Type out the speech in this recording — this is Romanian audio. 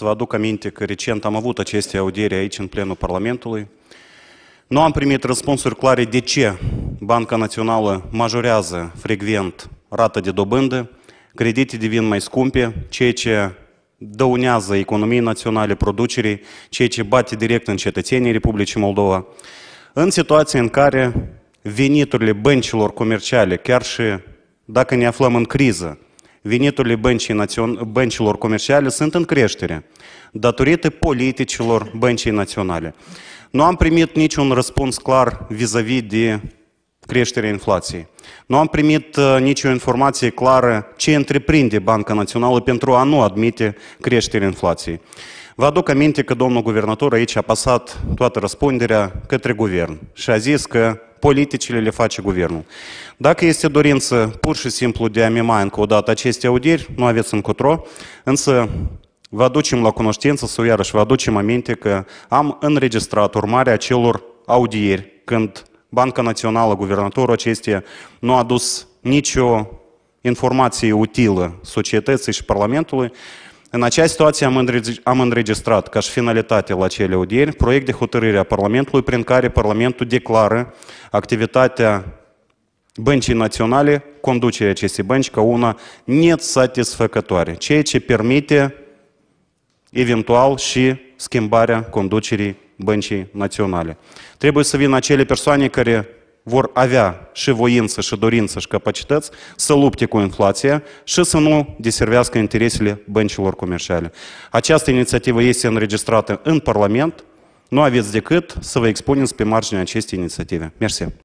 Să vă aduc aminte că recent am avut aceste audiere aici în plenul Parlamentului. Nu am primit răspunsuri clare de ce Banca Națională majorează frecvent rata de dobândă, credite devin mai scumpe, ceea ce dăunează economiei naționale, producerii, ceea ce bate direct în cetățenii Republicii Moldova. În situație în care veniturile băncilor comerciale, chiar și dacă ne aflăm în criză, Veniturile băncii națion- băncilor comerciale sunt în creștere, datorită politicilor băncii naționale. Nu am primit niciun răspuns clar vis-a-vis de creșterea inflației. Nu am primit nicio informație clară ce întreprinde Banca Națională pentru a nu admite creșterea inflației. Vă aduc aminte că domnul guvernator aici a pasat toată răspunderea către guvern și a zis că politicile le face guvernul. Dacă este dorință pur și simplu de a mima încă o dată aceste audieri, nu aveți încotro, însă vă aducem la cunoștință sau iarăși vă aducem aminte că am înregistrat urmarea celor audieri când Banca Națională, guvernatorul acesteia, nu a dus nicio informație utilă societății și Parlamentului, în acea situație am înregistrat ca și finalitate la cele audieri proiect de hotărâre a Parlamentului prin care Parlamentul declară activitatea băncii naționale, conducerea acestei bănci ca una nesatisfăcătoare, ceea ce permite eventual și schimbarea conducerii băncii naționale. Trebuie să vină acele persoane care vor avea și voință, și dorință, și capacități să lupte cu inflația și să nu deservească interesele băncilor comerciale. Această inițiativă este înregistrată în Parlament. Nu aveți decât să vă expuneți pe marginea acestei inițiative. Mersi!